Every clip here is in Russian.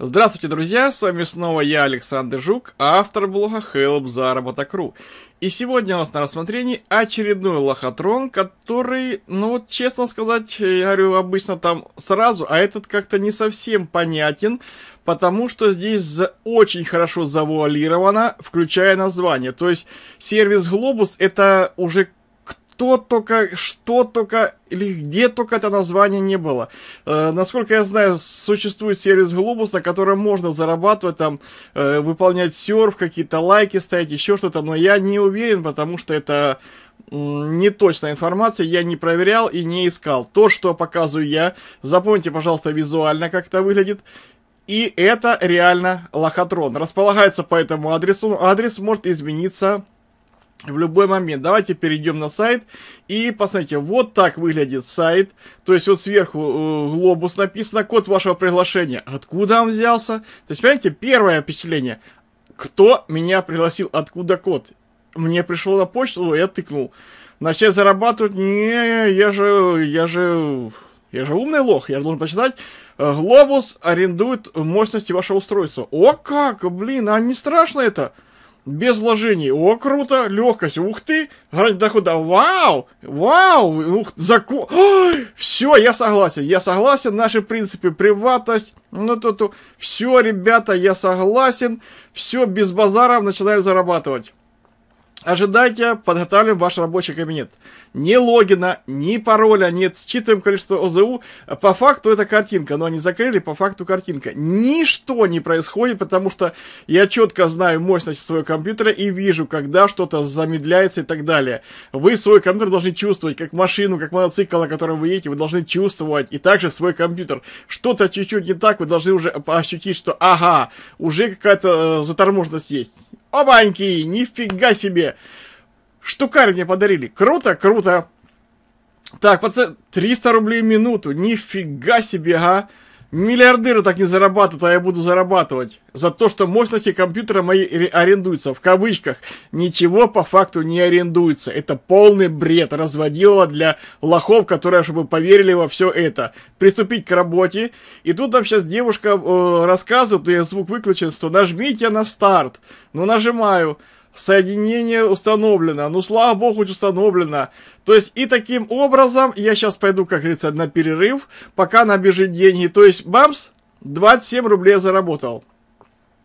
Здравствуйте, друзья! С вами снова я, Александр Жук, автор блога Help Заработок.ру. И сегодня у нас на рассмотрении очередной лохотрон, который, ну вот честно сказать, э, я говорю обычно там сразу, а этот как-то не совсем понятен, потому что здесь очень хорошо завуалировано, включая название. То есть сервис Глобус это уже что только, что только или где только это название не было. Э, насколько я знаю, существует сервис Глобус, на котором можно зарабатывать, там, э, выполнять серф, какие-то лайки ставить, еще что-то, но я не уверен, потому что это не точная информация, я не проверял и не искал. То, что показываю я, запомните, пожалуйста, визуально, как это выглядит. И это реально лохотрон. Располагается по этому адресу. Адрес может измениться в любой момент. Давайте перейдем на сайт и посмотрите, вот так выглядит сайт. То есть вот сверху э, глобус написано, код вашего приглашения. Откуда он взялся? То есть, понимаете, первое впечатление. Кто меня пригласил? Откуда код? Мне пришло на почту, я тыкнул. Начать зарабатывать? Не, я же, я же, я же умный лох, я же должен почитать. Э, глобус арендует мощности вашего устройства. О как, блин, а не страшно это? без вложений. О, круто, легкость, ух ты, грань дохода, вау, вау, ух, закон. Все, я согласен, я согласен, наши принципы, приватность, ну то-то, все, ребята, я согласен, все, без базаров начинаем зарабатывать. Ожидайте, подготавливаем ваш рабочий кабинет. Ни логина, ни пароля, нет, считываем количество ОЗУ. По факту это картинка, но они закрыли, по факту картинка. Ничто не происходит, потому что я четко знаю мощность своего компьютера и вижу, когда что-то замедляется и так далее. Вы свой компьютер должны чувствовать, как машину, как мотоцикл, на котором вы едете, вы должны чувствовать, и также свой компьютер. Что-то чуть-чуть не так, вы должны уже ощутить, что ага, уже какая-то э, заторможенность есть. Обаньки, нифига себе! Штукарь мне подарили. Круто, круто. Так, пацан, 300 рублей в минуту. Нифига себе, а! Миллиардеры так не зарабатывают, а я буду зарабатывать. За то, что мощности компьютера мои арендуются. В кавычках. Ничего по факту не арендуется. Это полный бред. разводило для лохов, которые, чтобы поверили во все это. Приступить к работе. И тут нам сейчас девушка э, рассказывает, но я звук выключен, что нажмите на старт. Ну нажимаю соединение установлено, ну слава богу, хоть установлено. То есть и таким образом, я сейчас пойду, как говорится, на перерыв, пока набежит деньги. То есть, бамс, 27 рублей заработал.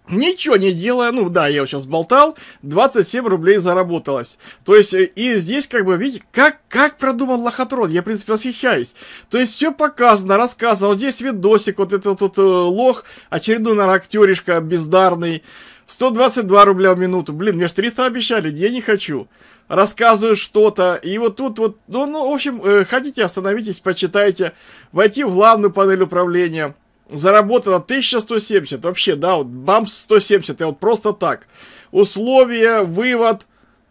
Ничего не делая, ну да, я сейчас болтал, 27 рублей заработалось. То есть, э, и здесь как бы, видите, как, как продумал Лохотрон, я, в принципе, восхищаюсь. То есть, все показано, рассказано, вот здесь видосик, вот этот вот э, лох, очередной, наверное, актеришка бездарный. 122 рубля в минуту. Блин, мне же 300 обещали, я не хочу. Рассказываю что-то. И вот тут вот, ну, ну в общем, э, хотите, остановитесь, почитайте. Войти в главную панель управления. Заработано 1170. Вообще, да, вот бамс 170. Я вот просто так. Условия, вывод.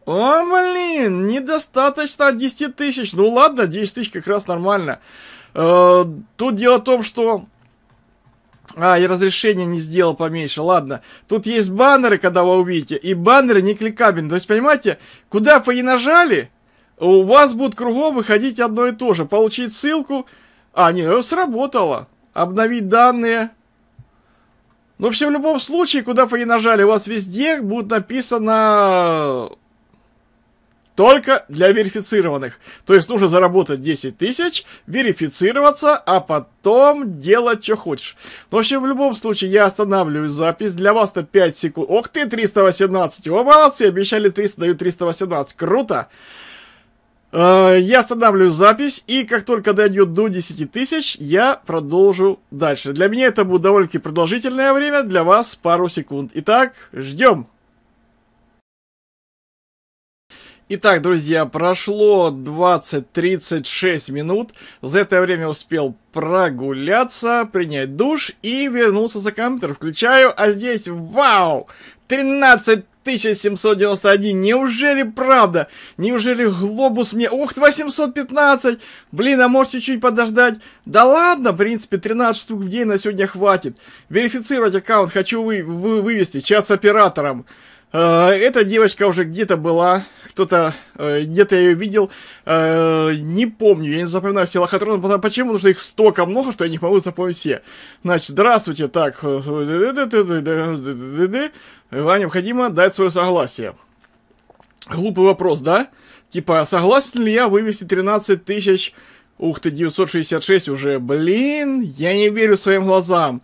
О, а, блин, недостаточно 10 тысяч. Ну ладно, 10 тысяч как раз нормально. Э, тут дело в том, что а, я разрешение не сделал поменьше, ладно. Тут есть баннеры, когда вы увидите, и баннеры не кликабельны. То есть, понимаете, куда вы и нажали, у вас будет кругом выходить одно и то же. Получить ссылку, а, не, ну, сработало. Обновить данные. Ну, в общем, в любом случае, куда вы и нажали, у вас везде будет написано только для верифицированных. То есть нужно заработать 10 тысяч, верифицироваться, а потом делать, что хочешь. В общем, в любом случае, я останавливаю запись. Для вас это 5 секунд. Ох ты, 318. О, молодцы, обещали 300, дают 318. Круто. Э, я останавливаю запись, и как только дойдет до 10 тысяч, я продолжу дальше. Для меня это будет довольно-таки продолжительное время, для вас пару секунд. Итак, ждем! Итак, друзья, прошло 20-36 минут. За это время успел прогуляться, принять душ и вернулся за компьютер. Включаю, а здесь, вау, 13 1791. Неужели правда? Неужели глобус мне... Ох, 815! Блин, а может чуть-чуть подождать? Да ладно, в принципе, 13 штук в день на сегодня хватит. Верифицировать аккаунт хочу вы, вы, вывести, чат с оператором. Э, эта девочка уже где-то была, кто-то э, где-то я ее видел, э, не помню, я не запоминаю все лохотроны, потому, почему, потому что их столько много, что я не могу запомнить все. Значит, здравствуйте, так, вам необходимо дать свое согласие. Глупый вопрос, да? Типа, согласен ли я вывести 13 тысяч, ух ты, 966 уже, блин, я не верю своим глазам.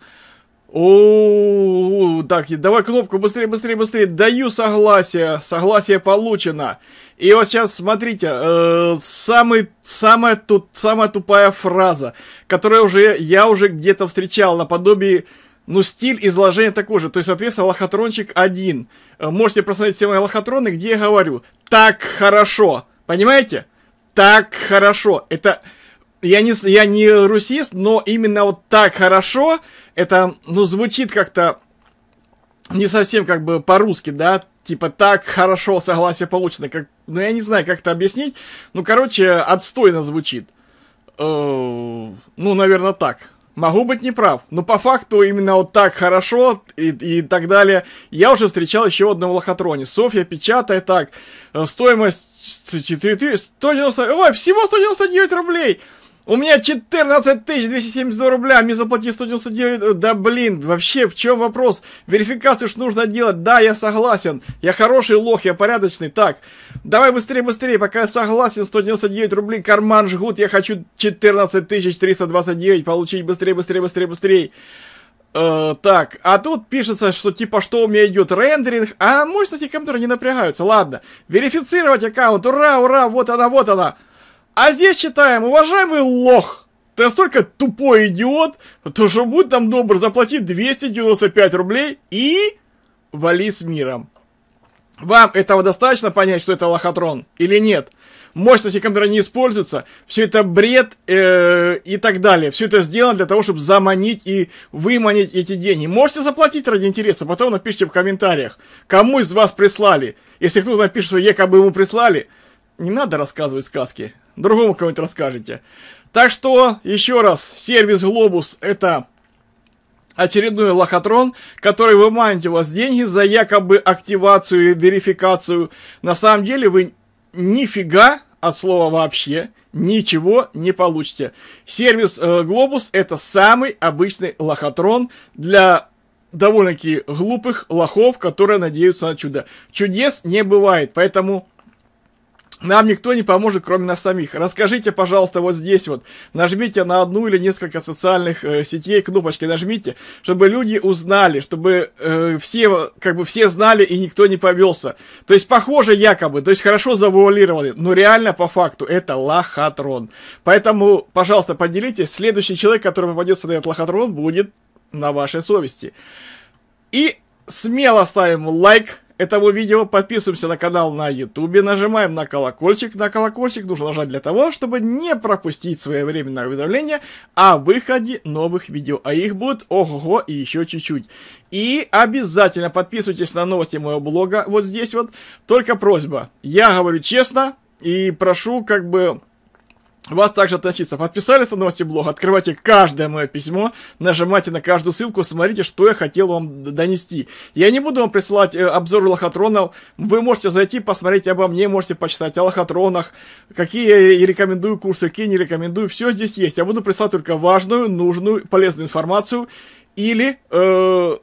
О, так, давай кнопку быстрее, быстрее, быстрее. Даю согласие. Согласие получено. И вот сейчас смотрите, э, самый, самая, тут, самая тупая фраза, которая уже я уже где-то встречал наподобие ну, стиль изложения такой же. То есть, соответственно, лохотрончик один. Э, можете просмотреть все мои лохотроны, где я говорю «так хорошо». Понимаете? «Так хорошо». Это я не, я не русист, но именно вот так хорошо это, ну, звучит как-то не совсем как бы по-русски, да, типа так хорошо согласие получено, как, ну, я не знаю, как это объяснить, ну, короче, отстойно звучит. Э, ну, наверное, так. Могу быть неправ, но по факту именно вот так хорошо и, и так далее. Я уже встречал еще одного лохотроне. Софья печатает так. Э, стоимость 190... Ой, всего 199 рублей! У меня 14 272 рубля, мне заплати 199... Э, да блин, вообще, в чем вопрос? Верификацию ж нужно делать, да, я согласен. Я хороший лох, я порядочный, так. Давай быстрее, быстрее, пока я согласен, 199 рублей, карман жгут, я хочу 14 329 получить, быстрее, быстрее, быстрее, быстрее. Э, так, а тут пишется, что типа что у меня идет рендеринг, а мощности компьютера не напрягаются, ладно. Верифицировать аккаунт, ура, ура, вот она, вот она. А здесь читаем, уважаемый лох, ты настолько тупой идиот, то что будь там добр, заплати 295 рублей и вали с миром. Вам этого достаточно понять, что это лохотрон или нет? Мощности компьютера не используются, все это бред э, и так далее. Все это сделано для того, чтобы заманить и выманить эти деньги. Можете заплатить ради интереса, потом напишите в комментариях, кому из вас прислали. Если кто-то напишет, что якобы ему прислали, не надо рассказывать сказки другому кому-нибудь расскажете. Так что, еще раз, сервис Глобус это очередной лохотрон, который выманит у вас деньги за якобы активацию и верификацию. На самом деле вы нифига от слова вообще ничего не получите. Сервис э, это самый обычный лохотрон для довольно-таки глупых лохов, которые надеются на чудо. Чудес не бывает, поэтому нам никто не поможет, кроме нас самих. Расскажите, пожалуйста, вот здесь вот. Нажмите на одну или несколько социальных э, сетей кнопочки, нажмите, чтобы люди узнали, чтобы э, все, как бы все знали и никто не повелся. То есть, похоже якобы, то есть хорошо завуалировали, но реально по факту это лохотрон. Поэтому, пожалуйста, поделитесь. Следующий человек, который попадется на этот лохотрон, будет на вашей совести. И смело ставим лайк, этого видео, подписываемся на канал на YouTube, нажимаем на колокольчик. На колокольчик нужно нажать для того, чтобы не пропустить своевременное уведомление о выходе новых видео. А их будет ого-го и еще чуть-чуть. И обязательно подписывайтесь на новости моего блога вот здесь вот. Только просьба, я говорю честно и прошу как бы вас также относиться. Подписались на новости блога, открывайте каждое мое письмо, нажимайте на каждую ссылку, смотрите, что я хотел вам донести. Я не буду вам присылать э, обзор лохотронов, вы можете зайти, посмотреть обо мне, можете почитать о лохотронах, какие я рекомендую курсы, какие не рекомендую, все здесь есть. Я буду присылать только важную, нужную, полезную информацию или... Э,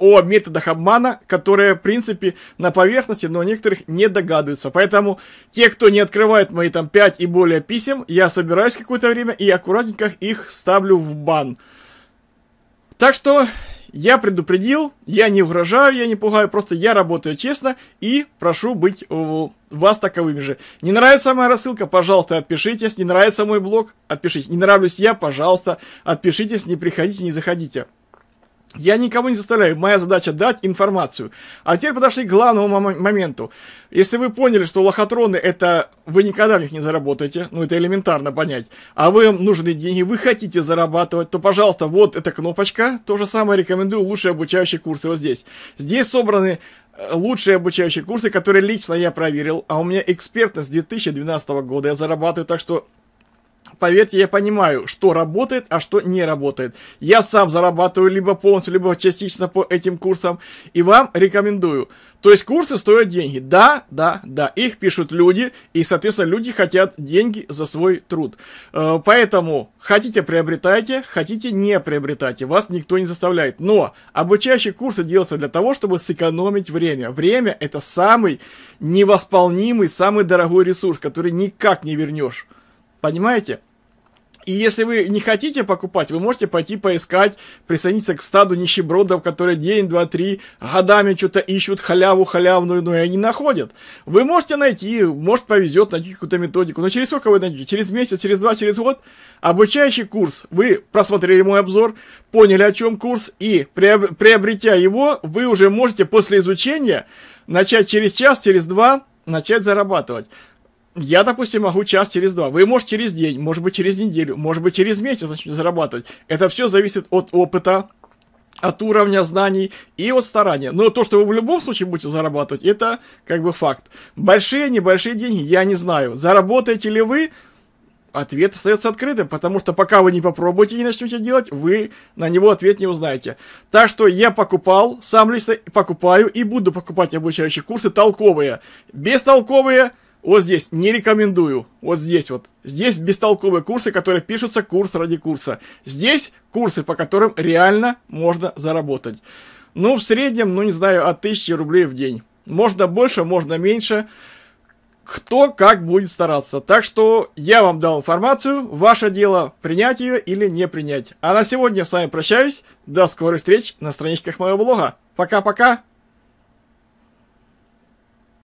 о методах обмана, которые, в принципе, на поверхности, но у некоторых не догадываются. Поэтому те, кто не открывает мои там 5 и более писем, я собираюсь какое-то время и аккуратненько их ставлю в бан. Так что я предупредил, я не угрожаю, я не пугаю, просто я работаю честно и прошу быть вас таковыми же. Не нравится моя рассылка, пожалуйста, отпишитесь. Не нравится мой блог, отпишитесь. Не нравлюсь я, пожалуйста, отпишитесь, не приходите, не заходите. Я никому не заставляю. Моя задача дать информацию. А теперь подошли к главному мом- моменту. Если вы поняли, что лохотроны это вы никогда в них не заработаете, ну это элементарно понять, а вы вам нужны деньги, вы хотите зарабатывать, то, пожалуйста, вот эта кнопочка. То же самое рекомендую лучшие обучающие курсы вот здесь. Здесь собраны э, лучшие обучающие курсы, которые лично я проверил, а у меня экспертность 2012 года я зарабатываю, так что Поверьте, я понимаю, что работает, а что не работает. Я сам зарабатываю либо полностью, либо частично по этим курсам. И вам рекомендую. То есть курсы стоят деньги. Да, да, да. Их пишут люди. И, соответственно, люди хотят деньги за свой труд. Э, поэтому хотите приобретайте, хотите не приобретайте. Вас никто не заставляет. Но обучающие курсы делаются для того, чтобы сэкономить время. Время это самый невосполнимый, самый дорогой ресурс, который никак не вернешь. Понимаете? И если вы не хотите покупать, вы можете пойти поискать, присоединиться к стаду нищебродов, которые день, два, три годами что-то ищут, халяву халявную, но и они находят. Вы можете найти, может повезет найти какую-то методику, но через сколько вы найдете? Через месяц, через два, через год? Обучающий курс. Вы просмотрели мой обзор, поняли о чем курс, и приобретя его, вы уже можете после изучения начать через час, через два начать зарабатывать. Я, допустим, могу час через два. Вы можете через день, может быть, через неделю, может быть, через месяц начнете зарабатывать. Это все зависит от опыта, от уровня знаний и от старания. Но то, что вы в любом случае будете зарабатывать, это как бы факт. Большие, небольшие деньги, я не знаю. Заработаете ли вы, ответ остается открытым, потому что пока вы не попробуете и начнете делать, вы на него ответ не узнаете. Так что я покупал, сам лично покупаю и буду покупать обучающие курсы толковые. Бестолковые – вот здесь не рекомендую. Вот здесь вот. Здесь бестолковые курсы, которые пишутся курс ради курса. Здесь курсы, по которым реально можно заработать. Ну, в среднем, ну, не знаю, от 1000 рублей в день. Можно больше, можно меньше. Кто как будет стараться. Так что я вам дал информацию. Ваше дело принять ее или не принять. А на сегодня с вами прощаюсь. До скорых встреч на страничках моего блога. Пока-пока.